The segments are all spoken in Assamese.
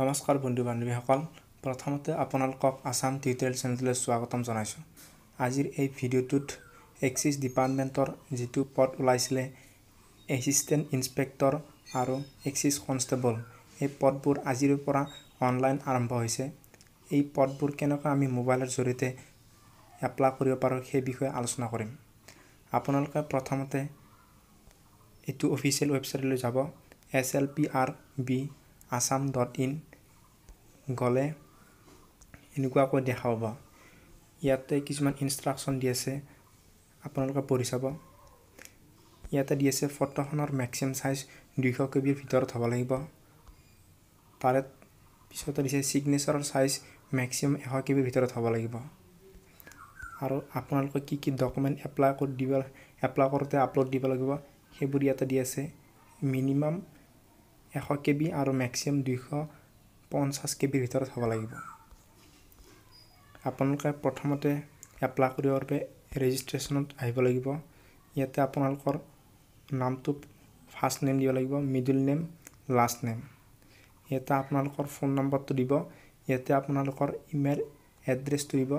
নমস্কাৰ বন্ধু বান্ধৱীসকল প্ৰথমতে আপোনালোকক আছাম টিউটৰিয়েল চেনেললৈ স্বাগতম জনাইছোঁ আজিৰ এই ভিডিঅ'টোত এক্সিছ ডিপাৰ্টমেণ্টৰ যিটো পদ ওলাইছিলে এচিষ্টেণ্ট ইঞ্চপেক্টৰ আৰু এক্সিছ কনষ্টেবল এই পদবোৰ আজিৰে পৰা অনলাইন আৰম্ভ হৈছে এই পদবোৰ কেনেকৈ আমি মোবাইলৰ জৰিয়তে এপ্লাই কৰিব পাৰোঁ সেই বিষয়ে আলোচনা কৰিম আপোনালোকে প্ৰথমতে এইটো অফিচিয়েল ৱেবছাইটলৈ যাব S L P R B Assam dot in গ'লে এনেকুৱাকৈ দেখা পাব ইয়াতে কিছুমান ইনষ্ট্ৰাকশ্যন দি আছে আপোনালোকে পঢ়ি চাব ইয়াতে দি আছে ফটোখনৰ মেক্সিমাম চাইজ দুইশ কেবিৰ ভিতৰত হ'ব লাগিব তাৰে পিছতে দিছে চিগনেচাৰৰ চাইজ মেক্সিমাম এশ কে বিৰ ভিতৰত হ'ব লাগিব আৰু আপোনালোকে কি কি ডকুমেণ্ট এপ্লাই কৰি দিব এপ্লাই কৰোঁতে আপলোড দিব লাগিব সেইবোৰ ইয়াতে দি আছে মিনিমাম এশ কে বি আৰু মেক্সিমাম দুইশ পঞ্চাছ কে বিৰ ভিতৰত হ'ব লাগিব আপোনালোকে প্ৰথমতে এপ্লাই কৰিবৰ বাবে ৰেজিষ্ট্ৰেশ্যনত আহিব লাগিব ইয়াতে আপোনালোকৰ নামটো ফাৰ্ষ্ট নেম দিব লাগিব মিডিল নেম লাষ্ট নেম ইয়াতে আপোনালোকৰ ফোন নম্বৰটো দিব ইয়াতে আপোনালোকৰ ইমেইল এড্ৰেছটো দিব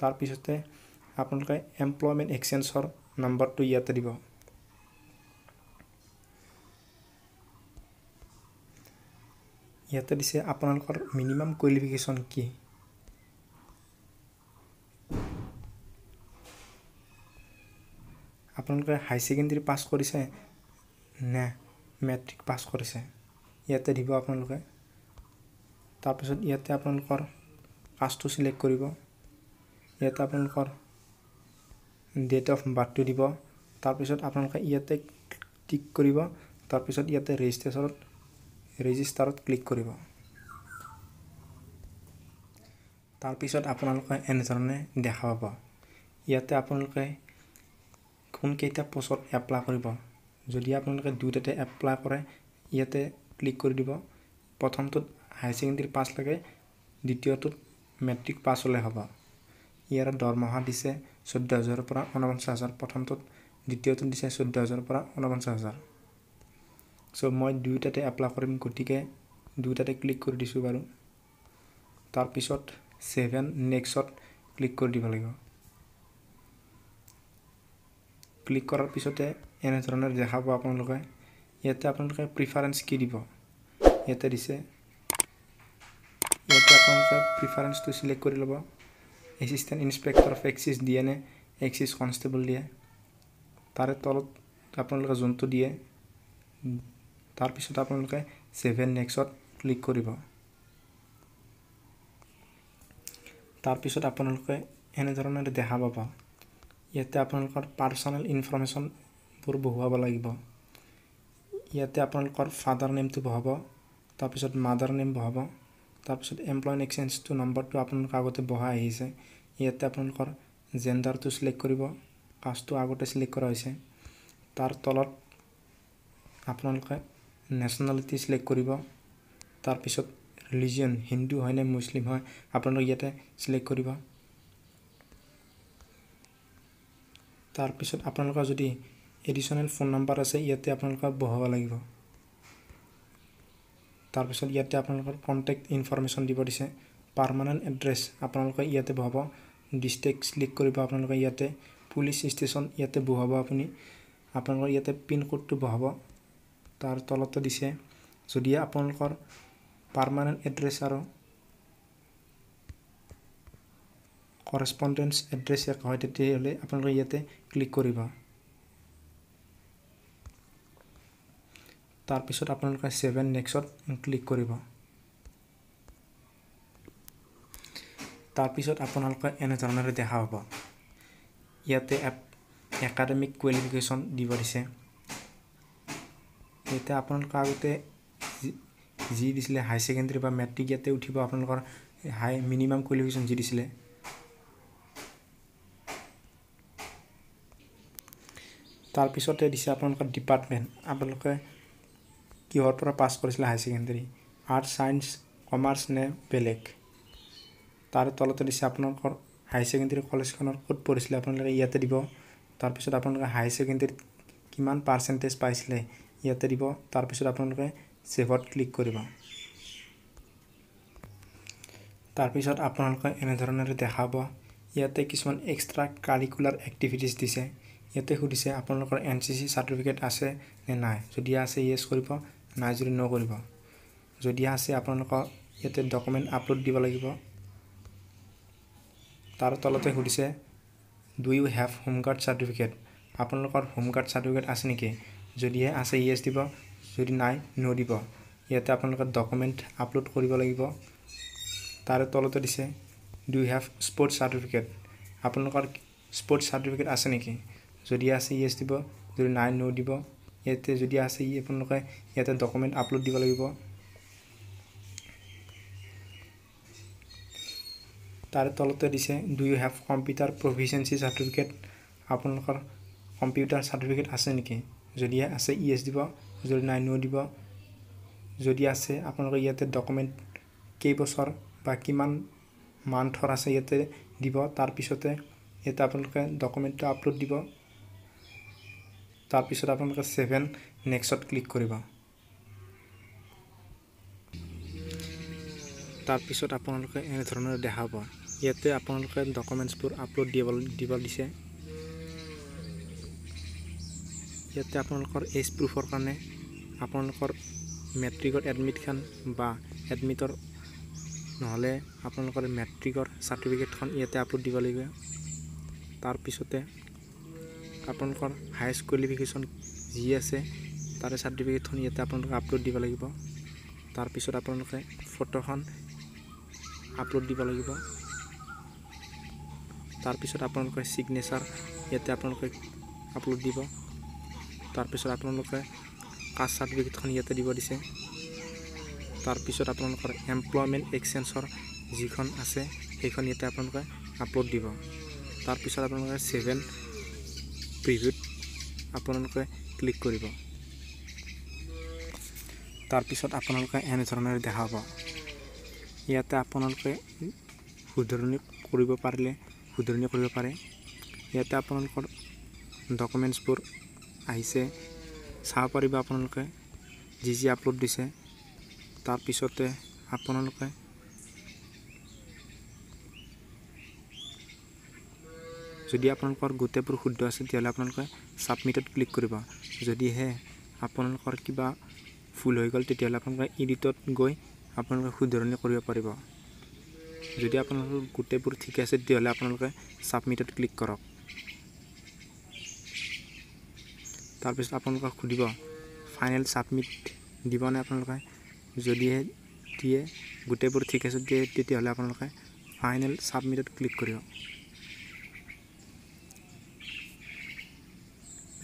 তাৰপিছতে আপোনালোকে এমপ্লয়মেণ্ট এক্সেঞ্জৰ নম্বৰটো ইয়াতে দিব ইয়াতে দিছে আপোনালোকৰ মিনিমাম কোৱালিফিকেশ্যন কি আপোনালোকে হাই ছেকেণ্ডেৰী পাছ কৰিছে নে মেট্ৰিক পাছ কৰিছে ইয়াতে দিব আপোনালোকে তাৰপিছত ইয়াতে আপোনালোকৰ কাষ্টটো চিলেক্ট কৰিব ইয়াতে আপোনালোকৰ ডেট অফ বাৰ্থটো দিব তাৰপিছত আপোনালোকে ইয়াতে টিক কৰিব তাৰপিছত ইয়াতে ৰেজিষ্ট্ৰেশ্যনত ৰেজিষ্টাৰত ক্লিক কৰিব তাৰপিছত আপোনালোকে এনেধৰণে দেখা পাব ইয়াতে আপোনালোকে কোনকেইটা পষ্টত এপ্লাই কৰিব যদি আপোনালোকে দুটাতে এপ্লাই কৰে ইয়াতে ক্লিক কৰি দিব প্ৰথমটোত হায়াৰ ছেকেণ্ডেৰী পাছ লাগে দ্বিতীয়টোত মেট্ৰিক পাছ হ'লে হ'ব ইয়াৰ দৰমহা দিছে চৈধ্য হাজাৰৰ পৰা ঊনপঞ্চাছ হাজাৰ প্ৰথমটোত দ্বিতীয়টোত দিছে চৈধ্য হাজাৰৰ পৰা ঊনপঞ্চাছ হাজাৰ চ' মই দুয়োটাতে এপ্লাই কৰিম গতিকে দুয়োটাতে ক্লিক কৰি দিছোঁ বাৰু তাৰপিছত ছেভেন নেক্সট ক্লিক কৰি দিব লাগিব ক্লিক কৰাৰ পিছতে এনেধৰণে দেখা পাব আপোনালোকে ইয়াতে আপোনালোকে প্ৰিফাৰেঞ্চ কি দিব ইয়াতে দিছে ইয়াতে আপোনালোকে প্ৰিফাৰেঞ্চটো ছিলেক্ট কৰি ল'ব এছিষ্টেণ্ট ইনস্পেক্টৰ অফ এক্সিছ দিয়ে নে এক্সিছ কনষ্টেবল দিয়ে তাৰে তলত আপোনালোকে যোনটো দিয়ে তাৰপিছত আপোনালোকে ছেভেন নেক্সট ক্লিক কৰিব তাৰপিছত আপোনালোকে এনেধৰণেৰে দেখা পাব ইয়াতে আপোনালোকৰ পাৰ্চনেল ইনফৰ্মেশ্যনবোৰ বহুৱাব লাগিব ইয়াতে আপোনালোকৰ ফাদাৰ নেমটো বহাব তাৰপিছত মাদাৰ নেম বহাব তাৰপিছত এমপ্লয়মেণ্ট এক্সেঞ্জটো নম্বৰটো আপোনালোকে আগতে বহা আহিছে ইয়াতে আপোনালোকৰ জেণ্ডাৰটো ছিলেক্ট কৰিব কাষ্টটো আগতে ছিলেক্ট কৰা হৈছে তাৰ তলত আপোনালোকে নেশ্যনেলিটি চিলেক্ট কৰিব তাৰপিছত ৰিলিজিয়ন হিন্দু হয় নে মুছলিম হয় আপোনালোকে ইয়াতে চিলেক্ট কৰিব তাৰপিছত আপোনালোকৰ যদি এডিশ্যনেল ফোন নাম্বাৰ আছে ইয়াতে আপোনালোকে বহাব লাগিব তাৰপিছত ইয়াতে আপোনালোকৰ কণ্টেক্ট ইনফৰ্মেশ্যন দিব দিছে পাৰ্মানেণ্ট এড্ৰেছ আপোনালোকে ইয়াতে বহাব ডিষ্ট্ৰিক্ট চিলেক্ট কৰিব আপোনালোকে ইয়াতে পুলিচ ষ্টেচন ইয়াতে বহাব আপুনি আপোনালোকৰ ইয়াতে পিনক'ডটো বহাব তাৰ তলতো দিছে যদি আপোনালোকৰ পাৰ্মানেণ্ট এড্ৰেছ আৰু কৰেচপণ্ডেঞ্চ এড্ৰেছ এক হয় তেতিয়াহ'লে আপোনালোকে ইয়াতে ক্লিক কৰিব তাৰপিছত আপোনালোকে ছেভেন নেক্সট ক্লিক কৰিব তাৰপিছত আপোনালোকে এনেধৰণেৰে দেখা হ'ব ইয়াতে একাডেমিক কোৱালিফিকেশ্যন দিব দিছে এতিয়া আপোনালোকৰ আগতে যি যি দিছিলে হাই ছেকেণ্ডেৰী বা মেট্ৰিক ইয়াতে উঠিব আপোনালোকৰ হাই মিনিমাম কোৱালিফিকেশ্যন যি দিছিলে তাৰপিছতে দিছে আপোনালোকৰ ডিপাৰ্টমেণ্ট আপোনালোকে কিহৰ পৰা পাছ কৰিছিলে higher secondary arts science commerce নে বেলেগ তাৰ তলতে দিছে আপোনালোকৰ হাই ছেকেণ্ডেৰী কলেজখনৰ ক'ত পঢ়িছিলে আপোনালোকে ইয়াতে দিব তাৰপিছত আপোনালোকে হাই ছেকেণ্ডেৰীত কিমান পাৰ্চেণ্টেজ পাইছিলে ইয়াতে দিব তাৰপিছত আপোনালোকে ছেভত ক্লিক কৰিব তাৰপিছত আপোনালোকে এনেধৰণেৰে দেখাব ইয়াতে কিছুমান এক্সট্ৰা কাৰিকুলাৰ এক্টিভিটিজ দিছে ইয়াতে সুধিছে আপোনালোকৰ এন চি চি চাৰ্টিফিকেট আছে নে নাই যদি আছে ইয়েছ কৰিব নাই যদি ন' কৰিব যদি আছে আপোনালোকক ইয়াতে ডকুমেণ্ট আপলোড দিব লাগিব তাৰ তলতে সুধিছে do you have home guard certificate আপোনালোকৰ হোম গাৰ্ড চাৰ্টিফিকেট আছে নেকি যদিহে আছে ই এছ দিব যদি নাই ন' দিব ইয়াতে আপোনালোকে ডকুমেণ্ট আপলোড কৰিব লাগিব তাৰে তলতে দিছে ডু হেভ স্পৰ্টছ চাৰ্টিফিকেট আপোনালোকৰ স্পৰ্টছ চাৰ্টিফিকেট আছে নেকি যদি আছে ই এছ দিব যদি নাই ন' দিব ইয়াতে যদি আছে ই আপোনালোকে ইয়াতে ডকুমেণ্ট আপলোড দিব লাগিব তাৰে তলতে দিছে do you have computer proficiency certificate আপোনালোকৰ কম্পিউটাৰ চাৰ্টিফিকেট আছে নেকি যদি আছে ই e এছ দিব যদি নাই নো দিব যদি আছে আপোনালোকে ইয়াতে ডকুমেণ্ট কেইবছৰ বা কিমান মান্থৰ আছে ইয়াতে দিব তাৰপিছতে ইয়াতে আপোনালোকে ডকুমেণ্টটো আপলোড দিব তাৰপিছত আপোনালোকে ছেভেন নেক্সট ক্লিক কৰিব তাৰপিছত আপোনালোকে এনেধৰণে দেখা পাব ইয়াতে আপোনালোকে ডকুমেণ্টছবোৰ আপলোড দিব দিব দিছে ইয়াতে আপোনালোকৰ এজ প্ৰুফৰ কাৰণে আপোনালোকৰ মেট্ৰিকৰ এডমিটখন বা এডমিটৰ নহ'লে আপোনালোকৰ মেট্ৰিকৰ চাৰ্টিফিকেটখন ইয়াতে আপলোড দিব লাগিব তাৰপিছতে আপোনালোকৰ হায়েষ্ট কোৱালিফিকেশ্যন যি আছে তাৰে চাৰ্টিফিকেটখন ইয়াতে আপোনালোকে আপলোড দিব লাগিব তাৰপিছত আপোনালোকে ফটোখন আপলোড দিব লাগিব তাৰপিছত আপোনালোকে ছিগনেচাৰ ইয়াতে আপোনালোকে আপলোড দিব তাৰপিছত আপোনালোকে কাষ্ট চাৰ্টিফিকেটখন ইয়াতে দিব দিছে তাৰপিছত আপোনালোকৰ এমপ্লয়মেণ্ট এক্সেঞ্চৰ যিখন আছে সেইখন ইয়াতে আপোনালোকে আপলোড দিব তাৰপিছত আপোনালোকে ছেভেন প্ৰিভিউত আপোনালোকে ক্লিক কৰিব তাৰপিছত আপোনালোকে এনেধৰণেৰে দেখাব ইয়াতে আপোনালোকে শুধৰণি কৰিব পাৰিলে শুধৰণি কৰিব পাৰে ইয়াতে আপোনালোকৰ ডকুমেণ্টছবোৰ আহিছে চাব পাৰিব আপোনালোকে যি যি আপলোড দিছে তাৰপিছতে আপোনালোকে যদি আপোনালোকৰ গোটেইবোৰ শুদ্ধ আছে তেতিয়াহ'লে আপোনালোকে ছাবমিটত ক্লিক কৰিব যদিহে আপোনালোকৰ কিবা ফুল হৈ গ'ল তেতিয়াহ'লে আপোনালোকে ইডিটত গৈ আপোনালোকে শুধৰণি কৰিব পাৰিব যদি আপোনালোকৰ গোটেইবোৰ ঠিকে আছে তেতিয়াহ'লে আপোনালোকে ছাবমিটত ক্লিক কৰক তাৰপিছত আপোনালোকক সুধিব ফাইনেল ছাবমিট দিবনে আপোনালোকে যদিহে দিয়ে গোটেইবোৰ ঠিক আছে দিয়ে তেতিয়াহ'লে আপোনালোকে ফাইনেল ছাবমিটত ক্লিক কৰিব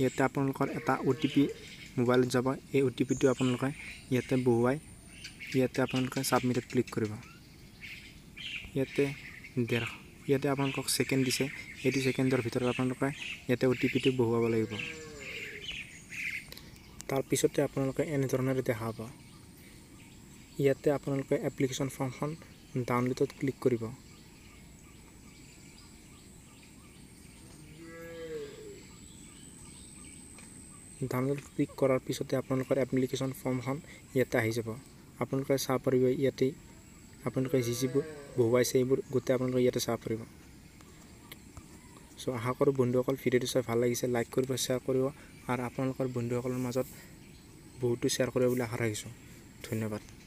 ইয়াতে আপোনালোকৰ এটা অ' টি পি মোবাইলত যাব এই অ' টি পিটো আপোনালোকে ইয়াতে বহুৱাই ইয়াতে আপোনালোকে ছাবমিটত ক্লিক কৰিব ইয়াতে ডেৰশ ইয়াতে আপোনালোকক ছেকেণ্ড দিছে এইটো ছেকেণ্ডৰ ভিতৰত আপোনালোকে ইয়াতে অ' টি পিটো বহুৱাব লাগিব তাৰপিছতে আপোনালোকে এনেধৰণেৰে দেখা পাব ইয়াতে আপোনালোকে এপ্লিকেশ্যন ফৰ্মখন ডাউনলোডত ক্লিক কৰিব ডাউনলোড ক্লিক কৰাৰ পিছতে আপোনালোকৰ এপ্লিকেশ্যন ফৰ্মখন ইয়াতে আহি যাব আপোনালোকে চাব পাৰিব ইয়াতেই আপোনালোকে যি যিবোৰ বহুৱাইছে এইবোৰ গোটেই আপোনালোকে ইয়াতে চাব পাৰিব চ' আশা কৰোঁ বন্ধুসকল ভিডিঅ'টো চাই ভাল লাগিছে লাইক কৰিব শ্বেয়াৰ কৰিব আৰু আপোনালোকৰ বন্ধুসকলৰ মাজত বহুতো শ্বেয়াৰ বুলি আশা ৰাখিছোঁ ধন্যবাদ